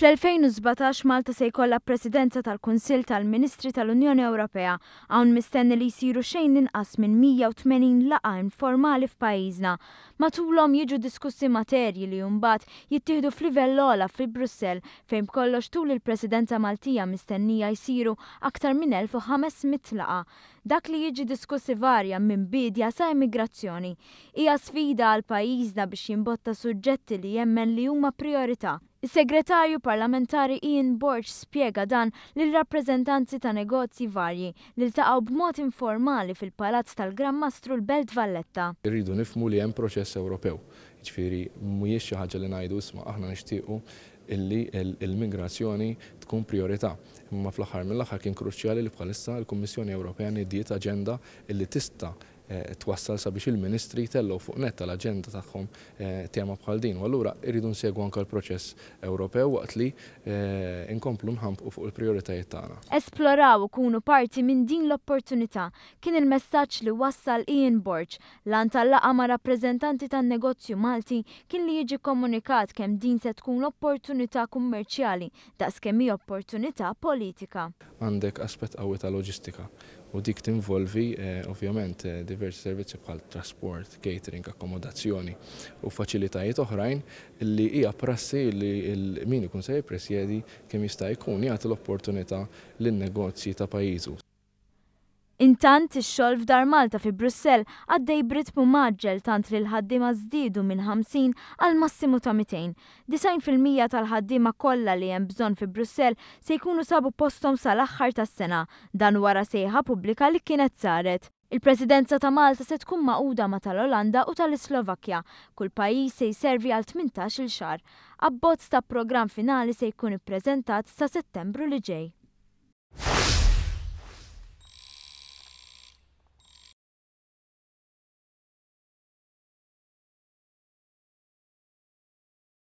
Fl-2017 Malta se jkollha presidenza tal-Kunsill tal-Ministri tal-Unjoni Ewropea hawn mistenni li jsiru xejn inqas minn 180 laqa informali f'pajjiżna. Matulhom jiġu diskussi materji li mbagħad jittieħdu f'livell ola fi Brussell fejn kollox tul il-Presidenza Maltija mistennija jsiru aktar minn 1500 laqa. Dak li jiġi diskussi varja minn bidja sa immigrazzjoni. Hija sfida għal pajjiżna biex jimbotta suġġetti li jemmen li huma priorità Is-segretarju parlamentari Ian Borch spiega dan lil rappresentanzi ta' negozji varji li ltaqgħu b'mod informali fil-Palazz tal-Grammastru l-Belt Valletta. Irridu nifmu li hemm proċess Ewropew. Ġifieri mhijiex xi ħaġa li ngħidu isma' aħna nixtiequ illi l-migrazzjoni tkun priorità. Imma fl-aħħar mill-aħħar kien kruċjali li bħalissa l-Kummissjoni Ewropea niddiet aġenda illi tista' Eh, twassal sabiex il-ministri tellu fuq netta l agenda tagħhom eh, tema bħal din. U allura irridu nsegwu anke l-proċess Ewropew waqt li eh, inkomplu nħampqu fuq il-prioritajiet tagħna. Esploraw kunu parti minn din l-opportunità kien il-messaġġ li wassal Ian Borch lan tal-laqa ma' rappreżentanti tan-negozju Malti kien li jiġi komunikat kemm din se tkun opportunità kummerċjali daqskemm hi opportunità politika. Għandek aspett qawwi ta' loġistika u dik tinvolvi eh, ovvjament eh, diversi servizzi bħal trasport, catering, akkomodazzjoni u faċilitajiet oħrajn li hija prassi li min ikun se jippresjedi kemm jista' jkun jagħti l-opportunità lin-negozji ta' pajjiżu Intant ix-xogħol f'dar Malta fi Brussell għaddej britmu maġġel tant li l-ħaddiema żdiedu minn 50 għal massimu ta' 200. Disajn fil-mija tal-ħaddiema kollha li hemm bżonn fi Brussell se jkunu sabu postom sal-aħħar tas-sena, dan wara sejħa pubblika li kienet saret. Il-presidenza ta' Malta se tkun maquda ma' tal-Olanda u tal islovakkja kull pajjiż se jservi għal 18-il xar. Abbozz ta' programm finali se jkun ippreżentat sa' Settembru li ġej.